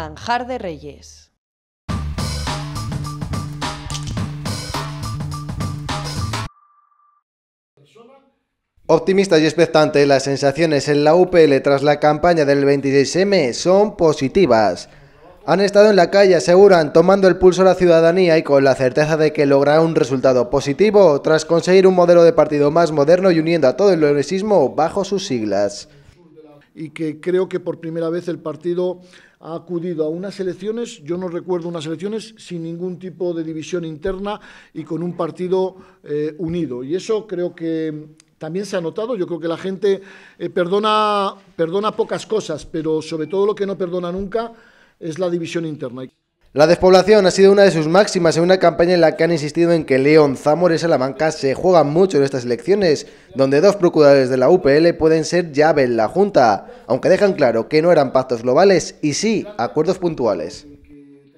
Manjar de Reyes. Optimistas y expectantes, las sensaciones en la UPL tras la campaña del 26M son positivas. Han estado en la calle, aseguran, tomando el pulso a la ciudadanía y con la certeza de que logrará un resultado positivo tras conseguir un modelo de partido más moderno y uniendo a todo el progresismo bajo sus siglas. Y que creo que por primera vez el partido ha acudido a unas elecciones, yo no recuerdo unas elecciones, sin ningún tipo de división interna y con un partido eh, unido. Y eso creo que también se ha notado. Yo creo que la gente eh, perdona, perdona pocas cosas, pero sobre todo lo que no perdona nunca es la división interna. La despoblación ha sido una de sus máximas en una campaña en la que han insistido en que León, Zamora y Salamanca se juegan mucho en estas elecciones, donde dos procuradores de la UPL pueden ser llave en la Junta, aunque dejan claro que no eran pactos globales y sí acuerdos puntuales.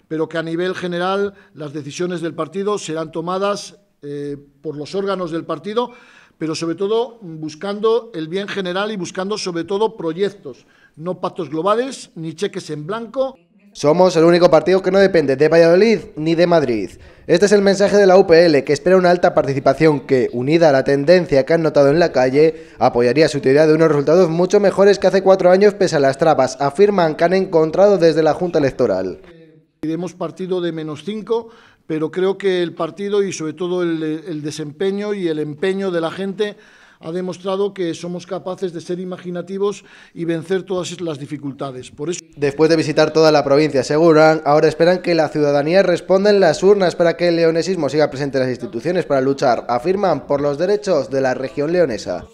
Pero que a nivel general las decisiones del partido serán tomadas eh, por los órganos del partido, pero sobre todo buscando el bien general y buscando sobre todo proyectos, no pactos globales ni cheques en blanco. Somos el único partido que no depende de Valladolid ni de Madrid. Este es el mensaje de la UPL, que espera una alta participación que, unida a la tendencia que han notado en la calle, apoyaría su teoría de unos resultados mucho mejores que hace cuatro años pese a las trabas, afirman que han encontrado desde la Junta Electoral. Hemos partido de menos cinco, pero creo que el partido y sobre todo el desempeño y el empeño de la gente ha demostrado que somos capaces de ser imaginativos y vencer todas las dificultades. Por eso... Después de visitar toda la provincia, aseguran, ahora esperan que la ciudadanía responda en las urnas para que el leonesismo siga presente en las instituciones para luchar, afirman, por los derechos de la región leonesa.